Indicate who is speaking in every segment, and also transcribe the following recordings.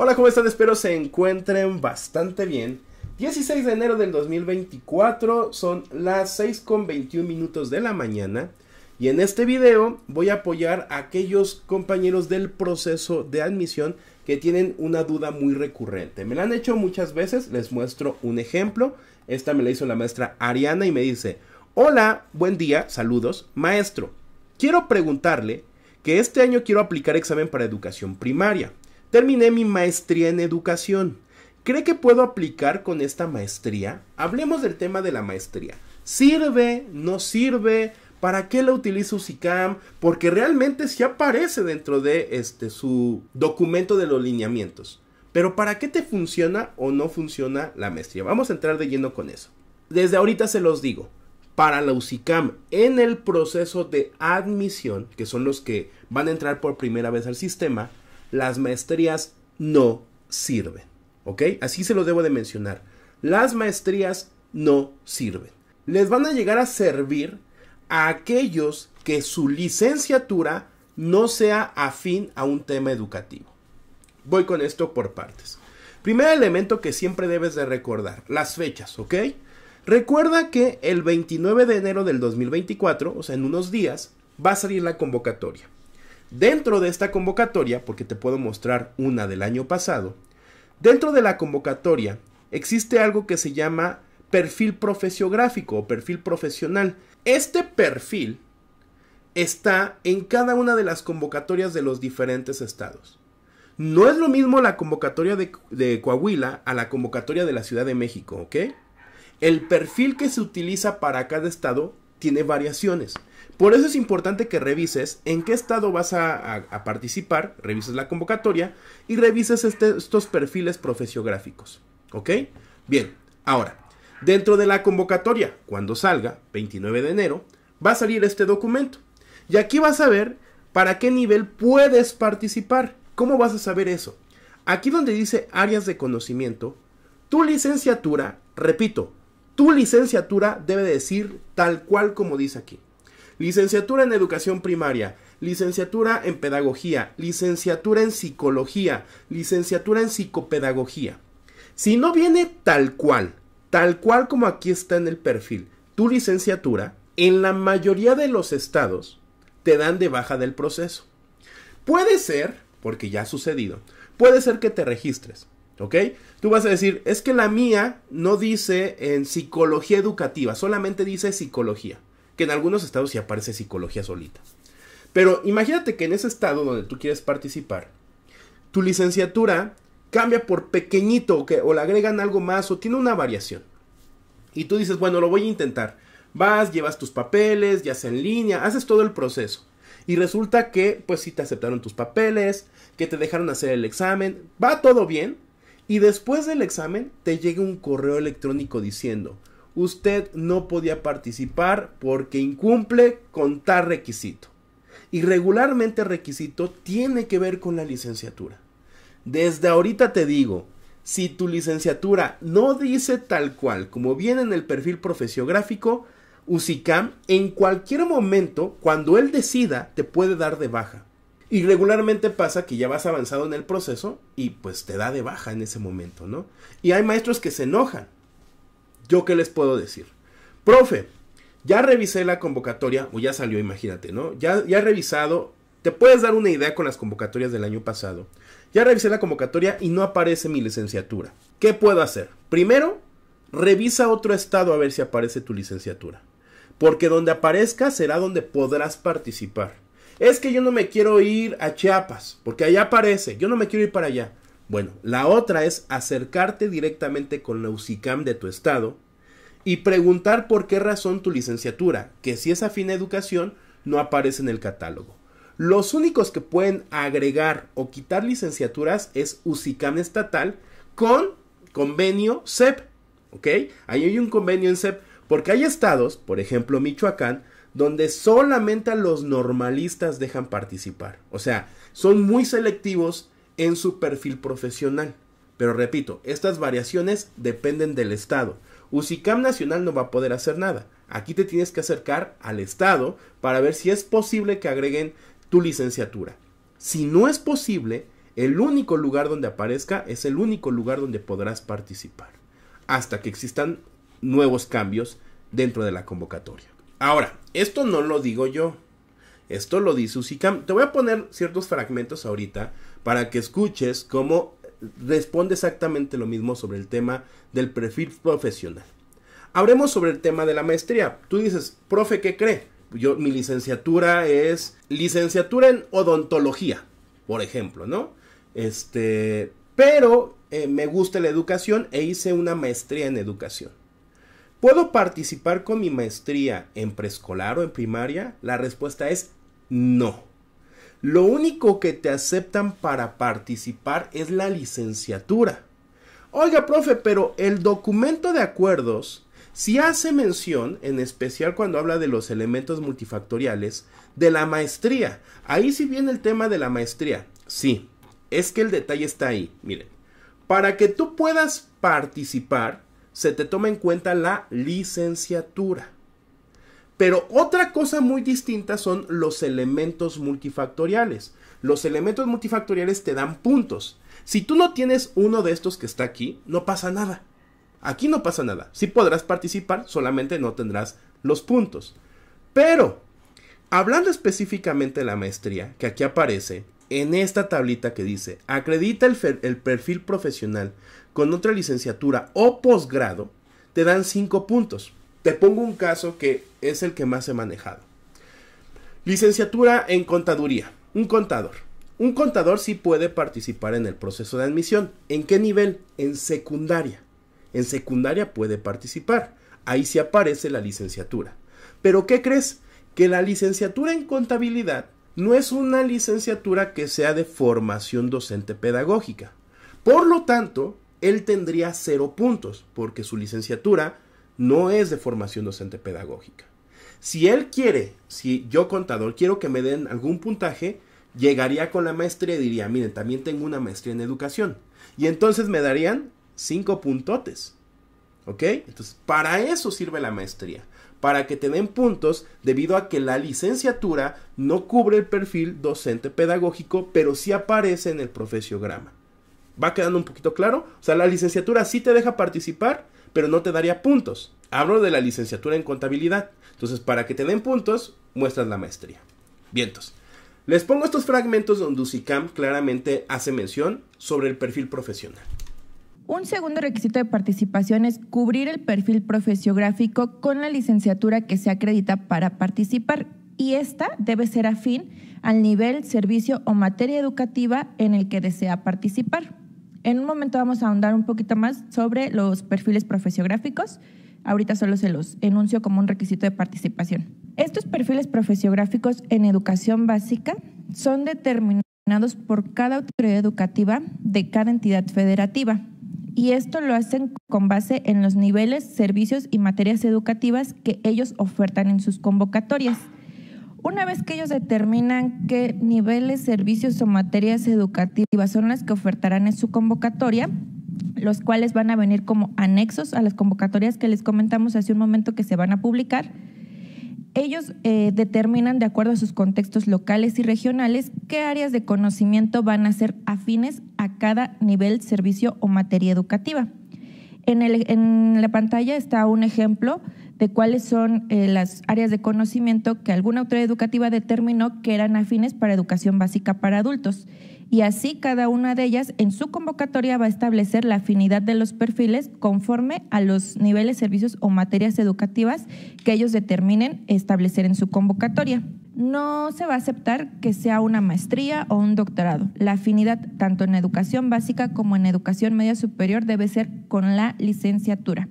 Speaker 1: Hola, ¿cómo están? Espero se encuentren bastante bien. 16 de enero del 2024 son las 6.21 minutos de la mañana y en este video voy a apoyar a aquellos compañeros del proceso de admisión que tienen una duda muy recurrente. Me la han hecho muchas veces, les muestro un ejemplo. Esta me la hizo la maestra Ariana y me dice, hola, buen día, saludos, maestro. Quiero preguntarle que este año quiero aplicar examen para educación primaria. Terminé mi maestría en educación. ¿Cree que puedo aplicar con esta maestría? Hablemos del tema de la maestría. ¿Sirve? ¿No sirve? ¿Para qué la utiliza UCICAM? Porque realmente sí aparece dentro de este, su documento de los lineamientos. Pero ¿para qué te funciona o no funciona la maestría? Vamos a entrar de lleno con eso. Desde ahorita se los digo. Para la UCICAM, en el proceso de admisión, que son los que van a entrar por primera vez al sistema, las maestrías no sirven. ¿Ok? Así se lo debo de mencionar. Las maestrías no sirven. Les van a llegar a servir a aquellos que su licenciatura no sea afín a un tema educativo. Voy con esto por partes. Primer elemento que siempre debes de recordar, las fechas, ¿ok? Recuerda que el 29 de enero del 2024, o sea, en unos días, va a salir la convocatoria. Dentro de esta convocatoria, porque te puedo mostrar una del año pasado, dentro de la convocatoria existe algo que se llama perfil profesiográfico o perfil profesional. Este perfil está en cada una de las convocatorias de los diferentes estados. No es lo mismo la convocatoria de, de, Coahuila a la convocatoria de la Ciudad de México, ¿ok? El perfil que se utiliza para cada estado tiene variaciones. Por eso es importante que revises en qué estado vas a, participar, revises la convocatoria y revises este, estos perfiles profesiográficos. ¿Ok? Bien, ahora, dentro de la convocatoria, cuando salga, 29 de enero, va a salir este documento. Y aquí vas a ver para qué nivel puedes participar. ¿Cómo vas a saber eso? Aquí donde dice áreas de conocimiento, tu licenciatura, repito, tu licenciatura debe decir tal cual como dice aquí licenciatura en educación primaria, licenciatura en pedagogía, licenciatura en psicología, licenciatura en psicopedagogía. Si no viene tal cual, tal cual como aquí está en el perfil, tu licenciatura, en la mayoría de los estados te dan de baja del proceso. Puede ser, porque ya ha sucedido, puede ser que te registres, ¿ok? Tú vas a decir, es que la mía no dice en psicología educativa, solamente dice psicología que en algunos estados sí aparece psicología solita. Pero imagínate que en ese estado donde tú quieres participar, tu licenciatura cambia por pequeñito que, o le agregan algo más o tiene una variación. Y tú dices, bueno, lo voy a intentar. Vas, llevas tus papeles, ya sea en línea, haces todo el proceso. Y resulta que, pues sí te aceptaron tus papeles, que te dejaron hacer el examen, va todo bien. Y después del examen te llega un correo electrónico diciendo, usted no podía participar porque incumple con tal requisito. Y regularmente requisito tiene que ver con la licenciatura. Desde ahorita te digo, si tu licenciatura no dice tal cual como viene en el perfil profesiográfico, UCICAM en cualquier momento, cuando él decida, te puede dar de baja. Y regularmente pasa que ya vas avanzado en el proceso y pues te da de baja en ese momento, ¿no? Y hay maestros que se enojan ¿Yo qué les puedo decir? Profe, ya revisé la convocatoria, o ya salió, imagínate, ¿no? Ya, ya he revisado, te puedes dar una idea con las convocatorias del año pasado. Ya revisé la convocatoria y no aparece mi licenciatura. ¿Qué puedo hacer? Primero, revisa otro estado a ver si aparece tu licenciatura. Porque donde aparezca será donde podrás participar. Es que yo no me quiero ir a Chiapas, porque allá aparece, yo no me quiero ir para allá. Bueno, la otra es acercarte directamente con la UCICAM de tu estado y preguntar por qué razón tu licenciatura, que si es afín a educación, no aparece en el catálogo. Los únicos que pueden agregar o quitar licenciaturas es UCICAM estatal con convenio CEP. ¿Ok? Ahí hay un convenio en CEP porque hay estados, por ejemplo Michoacán, donde solamente a los normalistas dejan participar. O sea, son muy selectivos en su perfil profesional. Pero repito, estas variaciones dependen del Estado. UCICAM Nacional no va a poder hacer nada. Aquí te tienes que acercar al Estado para ver si es posible que agreguen tu licenciatura. Si no es posible, el único lugar donde aparezca es el único lugar donde podrás participar. Hasta que existan nuevos cambios dentro de la convocatoria. Ahora, esto no lo digo yo. Esto lo dice Usicam. Te voy a poner ciertos fragmentos ahorita para que escuches cómo responde exactamente lo mismo sobre el tema del perfil profesional. Habremos sobre el tema de la maestría. Tú dices, profe, ¿qué cree? Yo, mi licenciatura es licenciatura en odontología, por ejemplo, ¿no? Este, pero eh, me gusta la educación e hice una maestría en educación. ¿Puedo participar con mi maestría en preescolar o en primaria? La respuesta es no. Lo único que te aceptan para participar es la licenciatura. Oiga, profe, pero el documento de acuerdos si hace mención, en especial cuando habla de los elementos multifactoriales, de la maestría. Ahí sí viene el tema de la maestría. Sí, es que el detalle está ahí. Miren, para que tú puedas participar, se te toma en cuenta la licenciatura. Pero otra cosa muy distinta son los elementos multifactoriales. Los elementos multifactoriales te dan puntos. Si tú no tienes uno de estos que está aquí, no pasa nada. Aquí no pasa nada. Sí podrás participar, solamente no tendrás los puntos. Pero, hablando específicamente de la maestría, que aquí aparece, en esta tablita que dice, acredita el, el perfil profesional con otra licenciatura o posgrado, te dan 5 puntos. Te pongo un caso que es el que más he manejado. Licenciatura en contaduría. Un contador. Un contador sí puede participar en el proceso de admisión. ¿En qué nivel? En secundaria. En secundaria puede participar. Ahí sí aparece la licenciatura. Pero ¿qué crees? Que la licenciatura en contabilidad no es una licenciatura que sea de formación docente pedagógica. Por lo tanto, él tendría cero puntos porque su licenciatura no es de formación docente pedagógica. Si él quiere, si yo contador quiero que me den algún puntaje, llegaría con la maestría y diría, miren, también tengo una maestría en educación. Y entonces me darían cinco puntotes. ¿Ok? Entonces, para eso sirve la maestría. Para que te den puntos debido a que la licenciatura no cubre el perfil docente pedagógico, pero sí aparece en el profesiograma. ¿Va quedando un poquito claro? O sea, la licenciatura sí te deja participar, pero no te daría puntos. Hablo de la licenciatura en contabilidad. Entonces, para que te den puntos, muestras la maestría. Vientos. Les pongo estos fragmentos donde UCICAM claramente hace mención sobre el perfil profesional.
Speaker 2: Un segundo requisito de participación es cubrir el perfil profesiográfico con la licenciatura que se acredita para participar y esta debe ser afín al nivel, servicio o materia educativa en el que desea participar. En un momento vamos a ahondar un poquito más sobre los perfiles profesiográficos. Ahorita solo se los enuncio como un requisito de participación. Estos perfiles profesiográficos en educación básica son determinados por cada autoridad educativa de cada entidad federativa y esto lo hacen con base en los niveles, servicios y materias educativas que ellos ofertan en sus convocatorias. Una vez que ellos determinan qué niveles, servicios o materias educativas son las que ofertarán en su convocatoria, los cuales van a venir como anexos a las convocatorias que les comentamos hace un momento que se van a publicar, ellos eh, determinan de acuerdo a sus contextos locales y regionales qué áreas de conocimiento van a ser afines a cada nivel, servicio o materia educativa. En, en la pantalla está un ejemplo de cuáles son eh, las áreas de conocimiento que alguna autoridad educativa determinó que eran afines para educación básica para adultos. Y así cada una de ellas en su convocatoria va a establecer la afinidad de los perfiles conforme a los niveles, servicios o materias educativas que ellos determinen establecer en su convocatoria. No se va a aceptar que sea una maestría o un doctorado. La afinidad tanto en educación básica como en educación media superior debe ser con la licenciatura.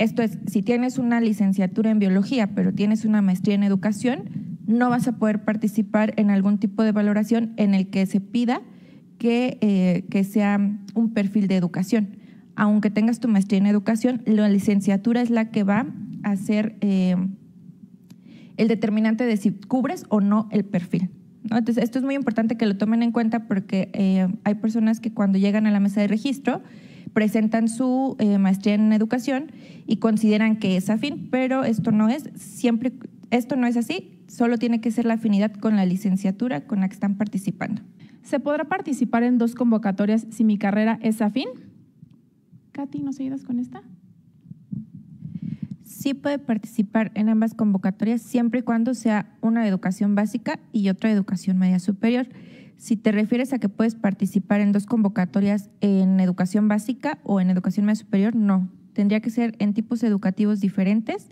Speaker 2: Esto es, si tienes una licenciatura en biología, pero tienes una maestría en educación, no vas a poder participar en algún tipo de valoración en el que se pida que, eh, sea un perfil de educación. Aunque tengas tu maestría en educación, la licenciatura es la que va a ser eh, el determinante de si cubres o no el perfil. Entonces, esto es muy importante que lo tomen en cuenta porque eh, hay personas que cuando llegan a la mesa de registro, presentan su eh, maestría en educación y consideran que es afín, pero esto no es, siempre, esto no es así, solo tiene que ser la afinidad con la licenciatura con la que están participando. ¿Se podrá participar en dos convocatorias si mi carrera es afín? Katy, ¿nos ayudas con esta? Sí puede participar en ambas convocatorias siempre y cuando sea una educación básica y otra educación media superior si te refieres a que puedes participar en dos convocatorias en educación básica o en educación media superior, no. Tendría que ser en tipos educativos diferentes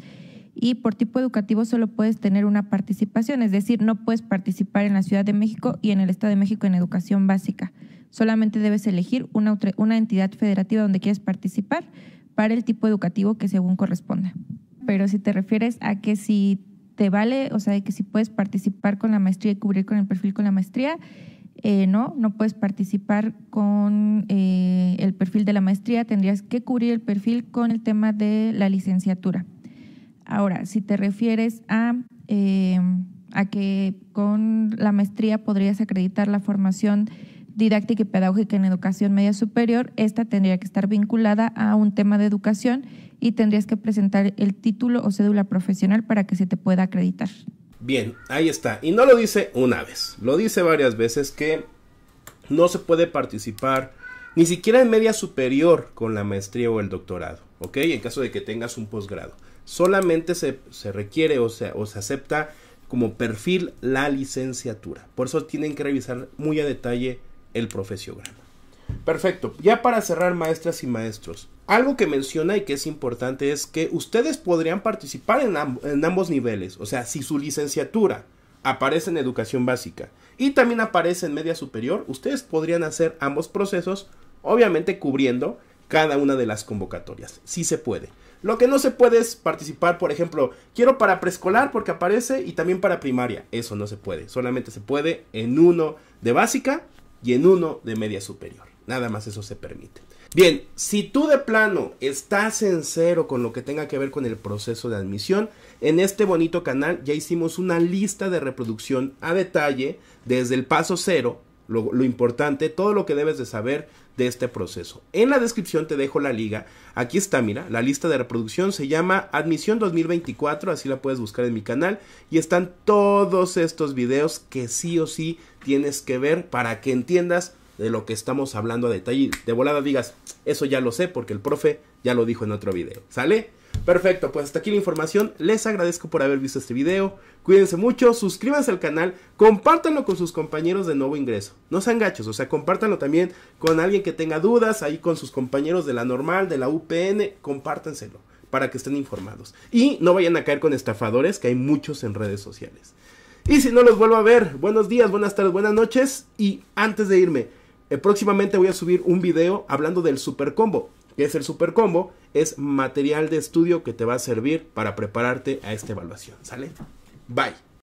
Speaker 2: y por tipo educativo solo puedes tener una participación, es decir, no puedes participar en la Ciudad de México y en el Estado de México en educación básica. Solamente debes elegir una, entidad federativa donde quieres participar para el tipo educativo que según corresponda. Pero si te refieres a que si te vale, o sea, que si puedes participar con la maestría y cubrir con el perfil con la maestría, eh, no, no puedes participar con eh, el perfil de la maestría, tendrías que cubrir el perfil con el tema de la licenciatura. Ahora, si te refieres eh, a que con la maestría podrías acreditar la formación didáctica y pedagógica en educación media superior, esta tendría que estar vinculada a un tema de educación y tendrías que presentar el título o cédula profesional para que se te pueda acreditar.
Speaker 1: Bien, ahí está. Y no lo dice una vez, lo dice varias veces que no se puede participar ni siquiera en media superior con la maestría o el doctorado, ¿ok? En caso de que tengas un posgrado. Solamente se, requiere o se, o se acepta como perfil la licenciatura. Por eso tienen que revisar muy a detalle el profesiograma. Perfecto. Ya para cerrar, maestras y maestros, algo que menciona y que es importante es que ustedes podrían participar en, ambos niveles, o sea, si su licenciatura aparece en educación básica y también aparece en media superior, ustedes podrían hacer ambos procesos, obviamente cubriendo cada una de las convocatorias. Sí se puede. Lo que no se puede es participar, por ejemplo, quiero para preescolar porque aparece y también para primaria. Eso no se puede. Solamente se puede en uno de básica y en uno de media superior. Nada más eso se permite. Bien, si tú de plano estás en cero con lo que tenga que ver con el proceso de admisión, en este bonito canal ya hicimos una lista de reproducción a detalle desde el paso cero, lo, lo importante, todo lo que debes de saber de este proceso. En la descripción te dejo la liga. Aquí está, mira, la lista de reproducción se llama Admisión 2024, así la puedes buscar en mi canal. Y están todos estos videos que sí o sí tienes que ver para que entiendas de lo que estamos hablando a detalle. de volada digas, eso ya lo sé porque el profe ya lo dijo en otro video. ¿Sale? Perfecto, pues hasta aquí la información. Les agradezco por haber visto este video. Cuídense mucho, suscríbanse al canal, compártanlo con sus compañeros de nuevo ingreso. No sean gachos, o sea, compártanlo también con alguien que tenga dudas, ahí con sus compañeros de la normal, de la UPN, compártanselo para que estén informados. Y no vayan a caer con estafadores, que hay muchos en redes sociales. Y si no los vuelvo a ver, buenos días, buenas tardes, buenas noches. Y antes de irme, eh, próximamente voy a subir un video hablando del super combo. ¿Qué es el super combo? Es material de estudio que te va a servir para prepararte a esta evaluación. ¿Sale? Bye.